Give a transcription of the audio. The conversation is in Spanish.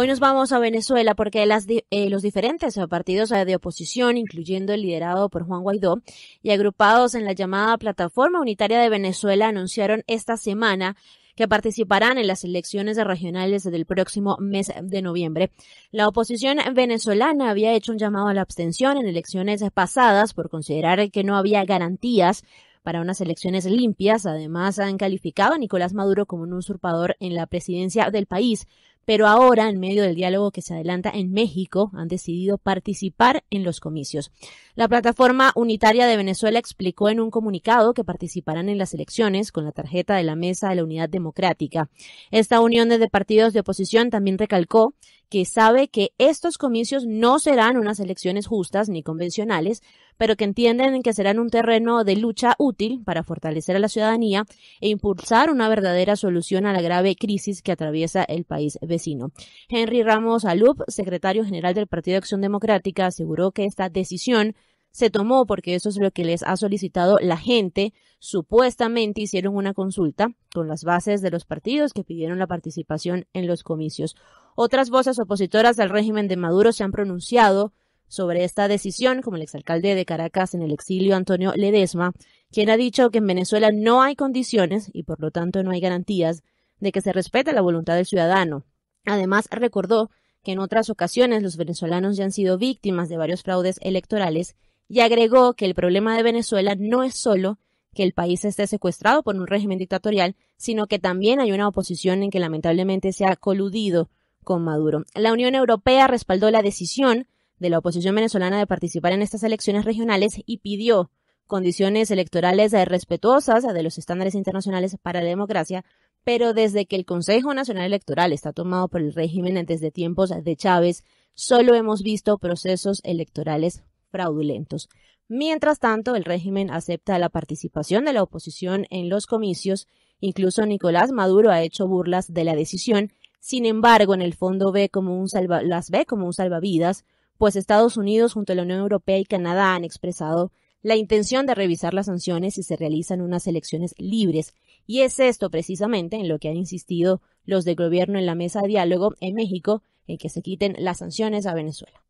Hoy nos vamos a Venezuela porque las, eh, los diferentes partidos de oposición, incluyendo el liderado por Juan Guaidó, y agrupados en la llamada Plataforma Unitaria de Venezuela, anunciaron esta semana que participarán en las elecciones regionales del próximo mes de noviembre. La oposición venezolana había hecho un llamado a la abstención en elecciones pasadas por considerar que no había garantías para unas elecciones limpias. Además, han calificado a Nicolás Maduro como un usurpador en la presidencia del país. Pero ahora, en medio del diálogo que se adelanta en México, han decidido participar en los comicios. La plataforma unitaria de Venezuela explicó en un comunicado que participarán en las elecciones con la tarjeta de la Mesa de la Unidad Democrática. Esta unión de partidos de oposición también recalcó que sabe que estos comicios no serán unas elecciones justas ni convencionales, pero que entienden que serán un terreno de lucha útil para fortalecer a la ciudadanía e impulsar una verdadera solución a la grave crisis que atraviesa el país vecino. Henry Ramos Alup, secretario general del Partido de Acción Democrática, aseguró que esta decisión se tomó porque eso es lo que les ha solicitado la gente. Supuestamente hicieron una consulta con las bases de los partidos que pidieron la participación en los comicios. Otras voces opositoras al régimen de Maduro se han pronunciado sobre esta decisión, como el exalcalde de Caracas en el exilio Antonio Ledesma, quien ha dicho que en Venezuela no hay condiciones y por lo tanto no hay garantías de que se respete la voluntad del ciudadano. Además, recordó que en otras ocasiones los venezolanos ya han sido víctimas de varios fraudes electorales y agregó que el problema de Venezuela no es solo que el país esté secuestrado por un régimen dictatorial, sino que también hay una oposición en que lamentablemente se ha coludido Maduro. La Unión Europea respaldó la decisión de la oposición venezolana de participar en estas elecciones regionales y pidió condiciones electorales respetuosas de los estándares internacionales para la democracia, pero desde que el Consejo Nacional Electoral está tomado por el régimen de tiempos de Chávez, solo hemos visto procesos electorales fraudulentos. Mientras tanto, el régimen acepta la participación de la oposición en los comicios, incluso Nicolás Maduro ha hecho burlas de la decisión sin embargo, en el fondo ve como un las ve como un salvavidas, pues Estados Unidos junto a la Unión Europea y Canadá han expresado la intención de revisar las sanciones si se realizan unas elecciones libres, y es esto precisamente en lo que han insistido los de gobierno en la mesa de diálogo en México, en que se quiten las sanciones a Venezuela.